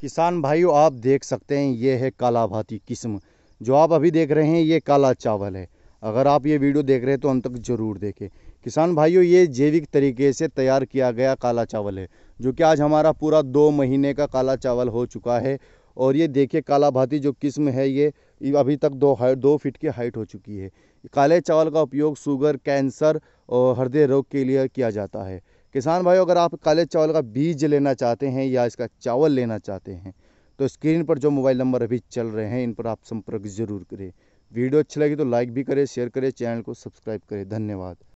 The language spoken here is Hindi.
किसान भाइयों आप देख सकते हैं ये है काला भाती किस्म जो आप अभी देख रहे हैं ये काला चावल है अगर आप ये वीडियो देख रहे हैं तो अंत तक ज़रूर देखें किसान भाइयों ये जैविक तरीके से तैयार किया गया काला चावल है जो कि आज हमारा पूरा दो महीने का काला चावल हो चुका है और ये देखिए काला भाती जो किस्म है ये अभी तक दो दो फिट की हाइट हो चुकी है काले चावल का उपयोग शुगर कैंसर और हृदय रोग के लिए किया जाता है किसान भाई अगर आप काले चावल का बीज लेना चाहते हैं या इसका चावल लेना चाहते हैं तो स्क्रीन पर जो मोबाइल नंबर अभी चल रहे हैं इन पर आप संपर्क ज़रूर करें वीडियो अच्छी लगी तो लाइक भी करें शेयर करें चैनल को सब्सक्राइब करें धन्यवाद